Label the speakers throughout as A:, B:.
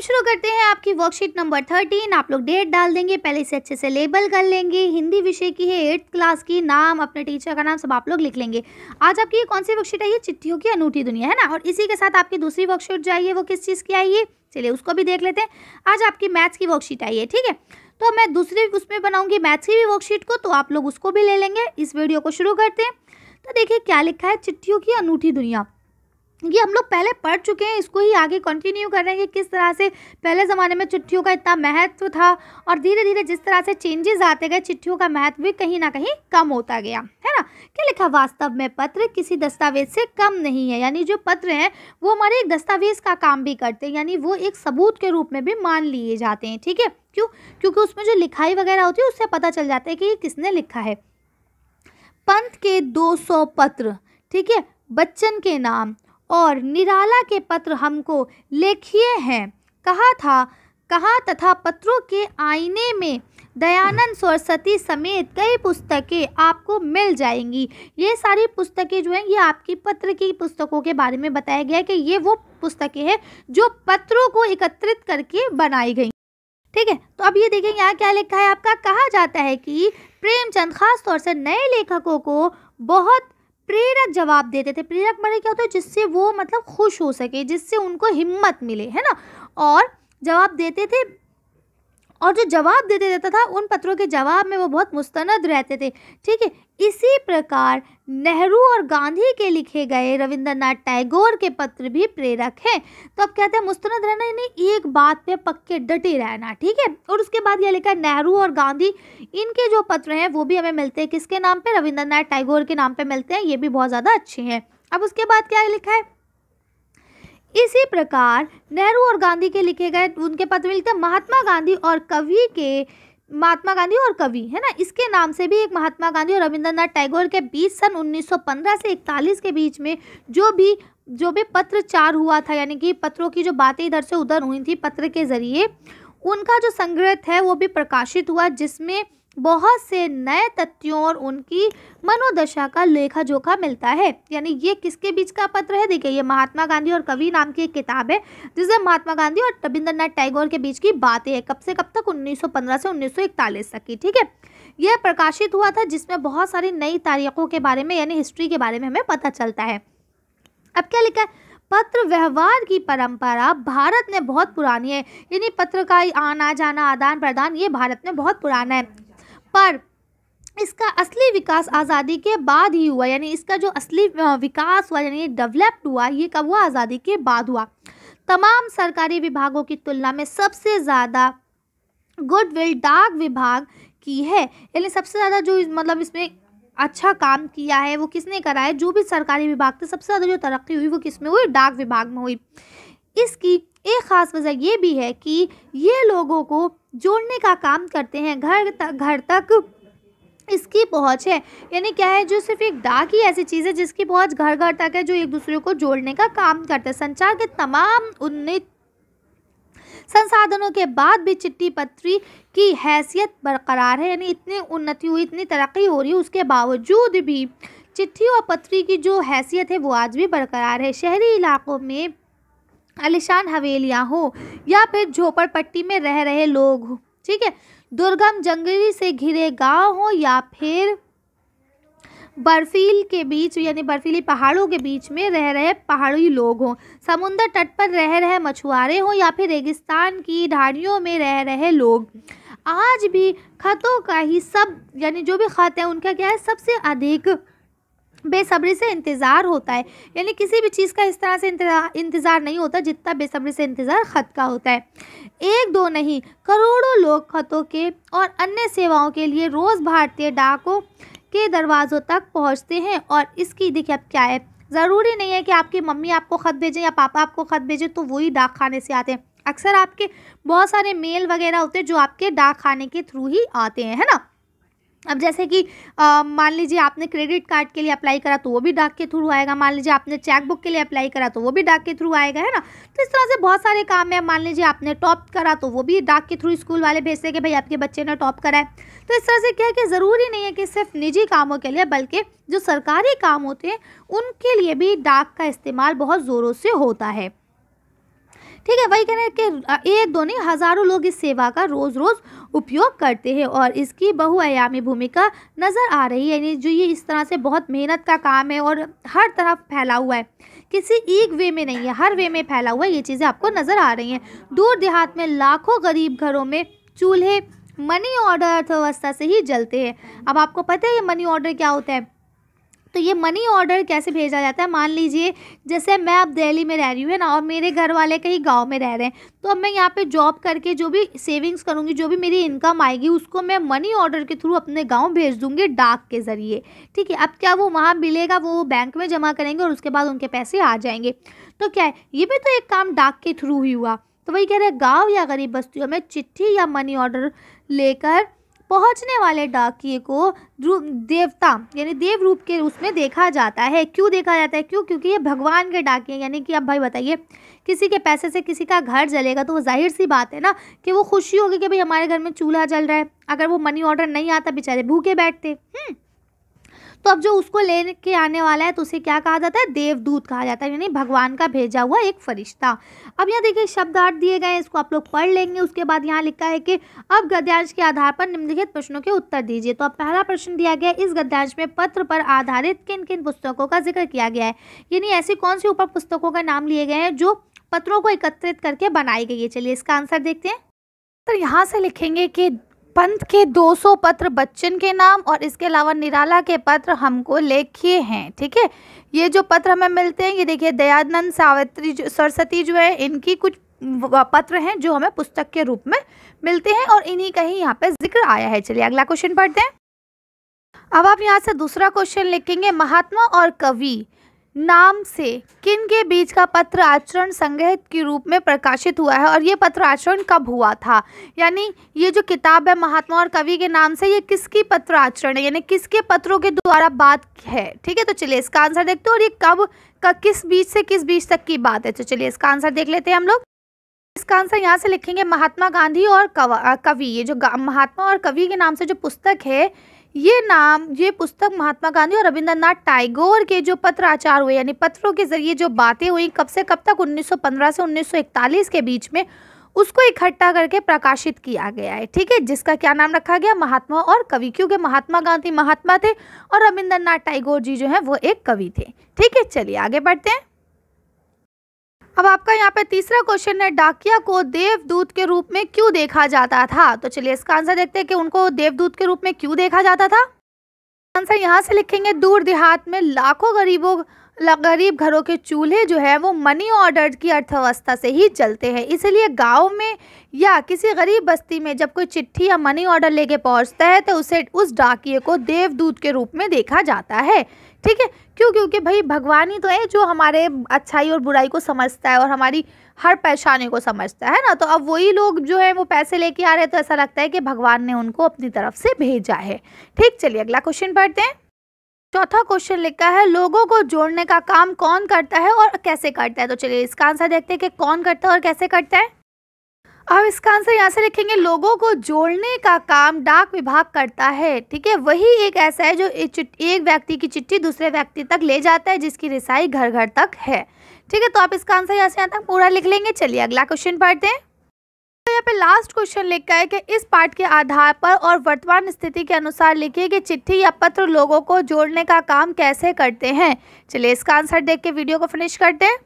A: हम शुरू करते हैं आपकी वर्कशीट नंबर थर्टीन आप लोग डेट डाल देंगे पहले इसे अच्छे से लेबल कर लेंगे हिंदी विषय की है एट्थ क्लास की नाम अपने टीचर का नाम सब आप लोग लिख लेंगे आज आपकी कौन सी वर्कशीट आई है चिट्ठियों की अनूठी दुनिया है ना और इसी के साथ आपकी दूसरी वर्कशीट जो आई है वो किस चीज़ की आई है चलिए उसको भी देख लेते हैं आज आपकी मैथ्स की वर्कशीट आई है ठीक है तो मैं दूसरी उसमें बनाऊंगी मैथ्स की भी वर्कशीट को तो आप लोग उसको भी ले लेंगे इस वीडियो को शुरू करते हैं तो देखिए क्या लिखा है चिट्ठियों की अनूठी दुनिया ये हम लोग पहले पढ़ चुके हैं इसको ही आगे कंटिन्यू कर रहे हैं कि किस तरह से पहले ज़माने में चिट्ठियों का इतना महत्व था और धीरे धीरे जिस तरह से चेंजेस आते गए चिट्ठियों का महत्व भी कहीं ना कहीं कम होता गया है ना क्या लिखा वास्तव में पत्र किसी दस्तावेज से कम नहीं है यानी जो पत्र हैं वो हमारे एक दस्तावेज का काम भी करते हैं यानी वो एक सबूत के रूप में भी मान लिए जाते हैं ठीक है क्यों क्योंकि उसमें जो लिखाई वगैरह होती है उससे पता चल जाता है कि किसने लिखा है पंथ के दो पत्र ठीक है बच्चन के नाम और निराला के पत्र हमको लेखिए हैं कहा था कहा तथा पत्रों के आईने में दयानंद सरस्वती समेत कई पुस्तकें आपको मिल जाएंगी ये सारी पुस्तकें जो हैं ये आपकी पत्र की पुस्तकों के बारे में बताया गया है कि ये वो पुस्तकें हैं जो पत्रों को एकत्रित करके बनाई गई ठीक है तो अब ये देखेंगे यहाँ क्या लिखा है आपका कहा जाता है कि प्रेमचंद खास तौर से नए लेखकों को बहुत प्रेरक जवाब देते थे प्रेरक मणि क्या होता है जिससे वो मतलब खुश हो सके जिससे उनको हिम्मत मिले है ना और जवाब देते थे और जो जवाब देते रहता था उन पत्रों के जवाब में वो बहुत मुस्तंद रहते थे ठीक है इसी प्रकार नेहरू और गांधी के लिखे गए रविंद्रनाथ टैगोर के पत्र भी प्रेरक हैं तो अब कहते हैं मुस्तनद तो रहना इन्हें एक बात पे पक्के डटे रहना ठीक है और उसके बाद यह लिखा है नेहरू और गांधी इनके जो पत्र हैं वो भी हमें मिलते हैं किसके नाम पे रविंद्रनाथ टैगोर के नाम पे मिलते हैं ये भी बहुत ज़्यादा अच्छे हैं अब उसके बाद क्या लिखा है इसी प्रकार नेहरू और गांधी के लिखे गए उनके पत्र मिलते हैं महात्मा गांधी और कवि के महात्मा गांधी और कवि है ना इसके नाम से भी एक महात्मा गांधी और रविंद्रनाथ टैगोर के बीच सन 1915 से 41 के बीच में जो भी जो भी पत्रचार हुआ था यानी कि पत्रों की जो बातें इधर से उधर हुई थी पत्र के जरिए उनका जो संग्रह है वो भी प्रकाशित हुआ जिसमें बहुत से नए तथ्यों और उनकी मनोदशा का लेखा जोखा मिलता है यानी ये किसके बीच का पत्र है देखिए ये महात्मा गांधी और कवि नाम की एक किताब है जिसमें महात्मा गांधी और नाथ टैगोर के बीच की बातें है कब से कब तक 1915 से 1941 तक की ठीक है यह प्रकाशित हुआ था जिसमें बहुत सारी नई तारीखों के बारे में यानी हिस्ट्री के बारे में हमें पता चलता है अब क्या लिखा है पत्र व्यवहार की परंपरा भारत में बहुत पुरानी है यानी पत्र का आना जाना आदान प्रदान ये भारत में बहुत पुराना है पर इसका असली विकास आज़ादी के बाद ही हुआ यानी इसका जो असली विकास हुआ यानी डेवलप्ड हुआ ये कब हुआ आज़ादी के बाद हुआ तमाम सरकारी विभागों की तुलना में सबसे ज़्यादा गुडविल डाक विभाग की है यानी सबसे ज़्यादा जो मतलब इसमें अच्छा काम किया है वो किसने करा है जो भी सरकारी विभाग थे सबसे ज़्यादा जो तरक्की हुई वो किस में हुई डाक विभाग में हुई इसकी एक ख़ास वजह यह भी है कि ये लोगों को जोड़ने का काम करते हैं घर तक घर तक इसकी पहुंच है यानी क्या है जो सिर्फ एक डाक ही ऐसी चीज़ है जिसकी पहुंच घर घर तक है जो एक दूसरे को जोड़ने का काम करते हैं संचार के तमाम उन्नीत संसाधनों के बाद भी चिट्ठी पत्री की हैसियत बरकरार है यानी इतनी उन्नति हुई इतनी तरक्की हो रही है उसके बावजूद भी चिट्ठी और पत्री की जो हैसियत है वो आज भी बरकरार है शहरी इलाकों में आलिशान हवेलियाँ हों या फिर झोपड़पट्टी में रह रहे लोग हो ठीक है दुर्गम जंगली से घिरे गांव हो या फिर बर्फील के बीच यानी बर्फीली पहाड़ों के बीच में रह रहे पहाड़ी लोग हों समुद्र तट पर रह रहे मछुआरे हों या फिर रेगिस्तान की ढाणियों में रह रहे लोग आज भी खतों का ही सब यानी जो भी खत है उनका क्या है सबसे अधिक बेसब्री से इंतज़ार होता है यानी किसी भी चीज़ का इस तरह से इंतज़ार नहीं होता जितना बेसब्री से इंतज़ार ख़त का होता है एक दो नहीं करोड़ों लोग खतों के और अन्य सेवाओं के लिए रोज़ भारतीय डाकों के दरवाज़ों तक पहुंचते हैं और इसकी देखिए अब क्या है ज़रूरी नहीं है कि आपकी मम्मी आपको ख़त भेजें या पापा आपको ख़त भेजें तो वही डाक खाने से आते हैं अक्सर आपके बहुत सारे मेल वगैरह होते हैं जो आपके डाक खाने के थ्रू ही आते हैं है ना अब जैसे कि मान लीजिए आपने क्रेडिट कार्ड के लिए अप्लाई करा तो वो भी डाक के थ्रू आएगा मान लीजिए आपने चेकबुक के लिए अप्लाई करा तो वो भी डाक के थ्रू आएगा है ना तो इस तरह से बहुत सारे काम है मान लीजिए आपने टॉप करा तो वो भी डाक के थ्रू स्कूल वाले भेजते कि भाई आपके बच्चे ने टॉप करा है तो इस तरह से क्या है कि ज़रूरी नहीं है कि सिर्फ निजी कामों के लिए बल्कि जो सरकारी काम होते हैं उनके लिए भी डाक का इस्तेमाल बहुत ज़ोरों से होता है ठीक है वही कहने के कि एक दो नहीं हज़ारों लोग इस सेवा का रोज़ रोज़ उपयोग करते हैं और इसकी बहुआयामी भूमिका नज़र आ रही है यानी जो ये इस तरह से बहुत मेहनत का काम है और हर तरफ फैला हुआ है किसी एक वे में नहीं है हर वे में फैला हुआ है ये चीज़ें आपको नज़र आ रही हैं दूर देहात में लाखों गरीब घरों में चूल्हे मनी ऑर्डर अर्थव्यवस्था से ही जलते हैं अब आपको पता है ये मनी ऑर्डर क्या होता है तो ये मनी ऑर्डर कैसे भेजा जाता है मान लीजिए जैसे मैं अब दिल्ली में रह रही हूँ है ना और मेरे घर वाले कहीं गांव में रह रहे हैं तो अब मैं यहाँ पे जॉब करके जो भी सेविंग्स करूँगी जो भी मेरी इनकम आएगी उसको मैं मनी ऑर्डर के थ्रू अपने गांव भेज दूँगी डाक के ज़रिए ठीक है अब क्या वो वहाँ मिलेगा वो बैंक में जमा करेंगे और उसके बाद उनके पैसे आ जाएंगे तो क्या है ये भी तो एक काम डाक के थ्रू ही हुआ तो वही कह रहे हैं गाँव या गरीब बस्तियों में चिट्ठी या मनी ऑर्डर लेकर पहुंचने वाले डाकिए को देवता यानी देव रूप के उसमें देखा जाता है क्यों देखा जाता है क्यों क्योंकि ये भगवान के डाकिए यानी कि अब भाई बताइए किसी के पैसे से किसी का घर जलेगा तो वो जाहिर सी बात है ना कि वो खुशी होगी कि भाई हमारे घर में चूल्हा जल रहा है अगर वो मनी ऑर्डर नहीं आता बेचारे भूखे बैठते हम्म। तो अब जो उसको लेने के आने वाला है तो उसे क्या कहा जाता है देवदूत कहा जाता है यानी भगवान का भेजा हुआ एक फरिश्ता अब यहाँ देखिए शब्दार्थ दिए गए हैं इसको आप लोग पढ़ लेंगे उसके बाद यहाँ लिखा है कि अब गद्यांश के आधार पर निम्नलिखित प्रश्नों के उत्तर दीजिए तो अब पहला प्रश्न दिया गया इस गद्यांश में पत्र पर आधारित किन किन पुस्तकों का जिक्र किया गया है यानी ऐसी कौन सी ऊपर पुस्तकों का नाम लिए गए हैं जो पत्रों को एकत्रित करके बनाई गई है चलिए इसका आंसर देखते हैं तो यहाँ से लिखेंगे कि पंत के 200 पत्र बच्चन के नाम और इसके अलावा निराला के पत्र हमको लेखिए हैं ठीक है ये जो पत्र हमें मिलते हैं ये देखिए दयानंद सावित्री सरस्वती जो है इनकी कुछ पत्र हैं जो हमें पुस्तक के रूप में मिलते हैं और इन्हीं का ही यहाँ पे जिक्र आया है चलिए अगला क्वेश्चन पढ़ते हैं अब आप यहाँ से दूसरा क्वेश्चन लिखेंगे महात्मा और कवि नाम से किन के बीच का पत्र आचरण संग्रह के रूप में प्रकाशित हुआ है और ये पत्र आचरण कब हुआ था यानी ये जो किताब है महात्मा और कवि के नाम से ये किसकी पत्र आचरण है यानी किसके पत्रों के द्वारा बात है ठीक है तो चलिए इसका आंसर देखते हैं और ये कब का किस बीच से किस बीच तक की बात है तो चलिए इसका आंसर देख लेते हैं हम लोग इसका आंसर यहाँ से लिखेंगे महात्मा गांधी और कवि ये जो महात्मा और कवि के नाम से जो पुस्तक है ये नाम ये पुस्तक महात्मा गांधी और रविंद्रनाथ टैगोर के जो पत्र आचार हुए यानी पत्रों के जरिए जो बातें हुई कब से कब तक 1915 से 1941 के बीच में उसको इकट्ठा करके प्रकाशित किया गया है ठीक है जिसका क्या नाम रखा गया महात्मा और कवि क्योंकि महात्मा गांधी महात्मा थे और रविंद्रनाथ टैगोर जी जो है वो एक कवि थे ठीक है चलिए आगे बढ़ते हैं अब आपका यहाँ पे तीसरा क्वेश्चन है डाकिया को देवदूत के रूप में क्यों देखा जाता था तो चलिए इसका आंसर देखते हैं कि उनको देवदूत के रूप में क्यों देखा जाता था आंसर यहाँ से लिखेंगे दूर देहात में लाखों गरीबों गरीब घरों के चूल्हे जो है वो मनी ऑर्डर की अर्थव्यवस्था से ही चलते हैं इसलिए गांव में या किसी गरीब बस्ती में जब कोई चिट्ठी या मनी ऑर्डर लेके पहुंचता है तो उसे उस डाकिए को देवदूत के रूप में देखा जाता है ठीक है क्यों क्योंकि भाई भगवान ही तो है जो हमारे अच्छाई और बुराई को समझता है और हमारी हर परेशानी को समझता है ना तो अब वही लोग जो है वो पैसे लेके आ रहे हैं तो ऐसा लगता है कि भगवान ने उनको अपनी तरफ से भेजा है ठीक चलिए अगला क्वेश्चन पढ़ते हैं चौथा क्वेश्चन लिखा है लोगों को जोड़ने का काम कौन करता है और कैसे करता है तो चलिए इसका आंसर देखते हैं कि कौन करता है और कैसे करता है अब इसका आंसर यहाँ से लिखेंगे लोगों को जोड़ने का काम डाक विभाग करता है ठीक है वही एक ऐसा है जो एक व्यक्ति की चिट्ठी दूसरे व्यक्ति तक ले जाता है जिसकी रिसाई घर घर तक है ठीक है तो आप इसका आंसर यहाँ से यहाँ तक पूरा लिख लेंगे चलिए अगला क्वेश्चन पढ़ते हैं तो यहाँ पे लास्ट क्वेश्चन लिखा है कि इस पाठ के आधार पर और वर्तमान स्थिति के अनुसार लिखिए कि चिट्ठी या पत्र लोगों को जोड़ने का काम कैसे करते हैं चलिए इसका आंसर देख के वीडियो को फिनिश करते हैं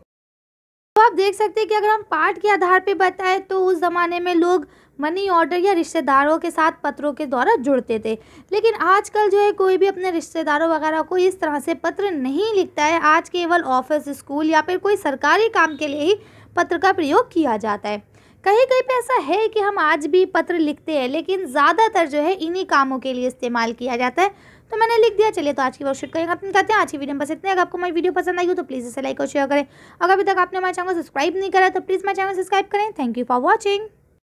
A: तो आप देख सकते हैं कि अगर हम पाठ के आधार पे बताएं तो उस ज़माने में लोग मनी ऑर्डर या रिश्तेदारों के साथ पत्रों के द्वारा जुड़ते थे लेकिन आजकल जो है कोई भी अपने रिश्तेदारों वगैरह को इस तरह से पत्र नहीं लिखता है आज केवल ऑफिस स्कूल या फिर कोई सरकारी काम के लिए ही पत्र का प्रयोग किया जाता है कहीं कहीं पे ऐसा है कि हम आज भी पत्र लिखते हैं लेकिन ज़्यादातर जो है इन्हीं कामों के लिए इस्तेमाल किया जाता है तो मैंने लिख दिया चलिए तो आज की वर्कशीट कहीं अपन कहते हैं आज की वीडियो में बस इतने अगर आपको मेरी वीडियो पसंद आई हो तो प्लीज़ इसे लाइक और शेयर करें अगर अभी तक आपने हमारे चैनल को सब्सक्राइब नहीं करा तो प्लीज़ मेरे चैनल सब्सक्राइब करें थैंक यू फॉर वॉचिंग